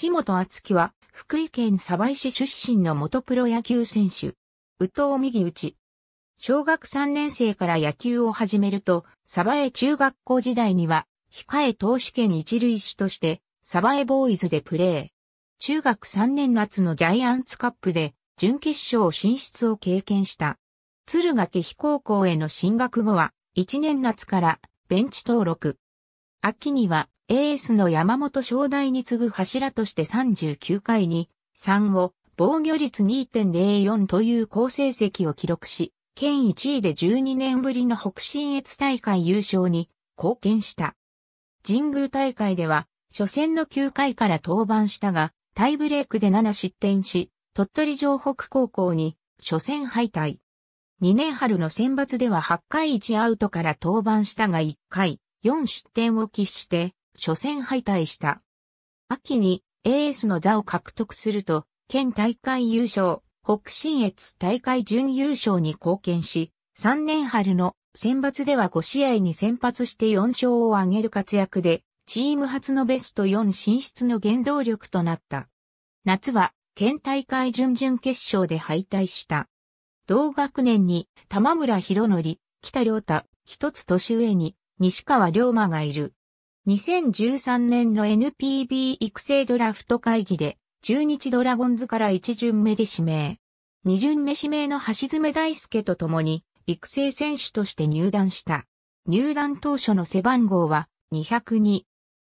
岸本厚樹は、福井県鯖江市出身の元プロ野球選手。宇藤右打ち。小学3年生から野球を始めると、鯖江中学校時代には、控え投手権一塁手として、鯖江ボーイズでプレー。中学3年夏のジャイアンツカップで、準決勝進出を経験した。敦賀気比高校への進学後は、1年夏からベンチ登録。秋には、エースの山本正大に次ぐ柱として39回に、3を、防御率2.04という好成績を記録し、県1位で12年ぶりの北信越大会優勝に貢献した。神宮大会では、初戦の9回から登板したが、タイブレークで7失点し、鳥取城北高校に初戦敗退。2年春の選抜では8回1アウトから登板したが1回、4失点を喫して、初戦敗退した。秋にエースの座を獲得すると、県大会優勝、北信越大会準優勝に貢献し、3年春の選抜では5試合に先発して4勝を挙げる活躍で、チーム初のベスト4進出の原動力となった。夏は、県大会準々決勝で敗退した。同学年に、玉村博則、北良太、一つ年上に、西川龍馬がいる。2013年の NPB 育成ドラフト会議で、中日ドラゴンズから1巡目で指名。2巡目指名の橋爪大輔と共に、育成選手として入団した。入団当初の背番号は202。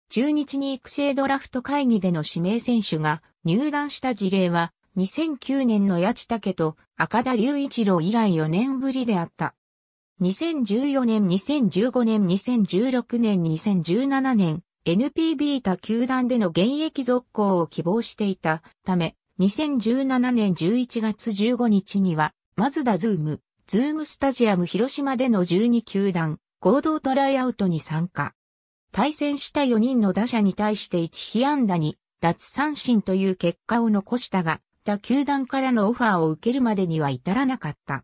中日に育成ドラフト会議での指名選手が入団した事例は2009年の八千武と赤田隆一郎以来4年ぶりであった。2014年、2015年、2016年、2017年、NPB 他球団での現役続行を希望していたため、2017年11月15日には、マズダズーム、ズームスタジアム広島での12球団、合同トライアウトに参加。対戦した4人の打者に対して1被安打に、脱三振という結果を残したが、他球団からのオファーを受けるまでには至らなかった。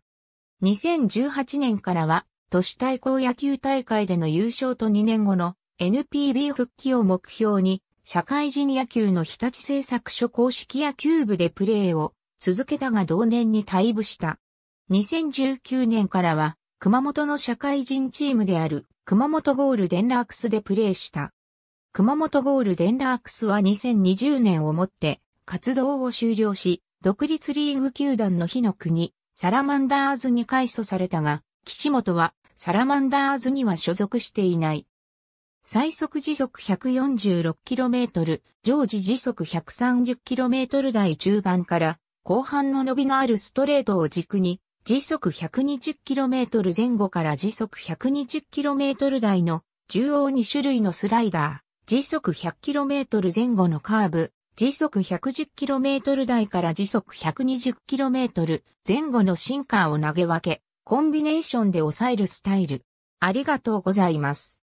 2018年からは、都市対抗野球大会での優勝と2年後の NPB 復帰を目標に、社会人野球の日立製作所公式野球部でプレーを続けたが同年に退部した。2019年からは、熊本の社会人チームである熊本ゴールデンラークスでプレーした。熊本ゴールデンラークスは2020年をもって活動を終了し、独立リーグ球団の日の国、サラマンダーズに改組されたが、岸本はサラマンダーズには所属していない。最速時速 146km、常時時速 130km 台中盤から後半の伸びのあるストレートを軸に時速 120km 前後から時速 120km 台の中央2種類のスライダー、時速 100km 前後のカーブ、時速 110km 台から時速 120km 前後のシンカーを投げ分け、コンビネーションで抑えるスタイル。ありがとうございます。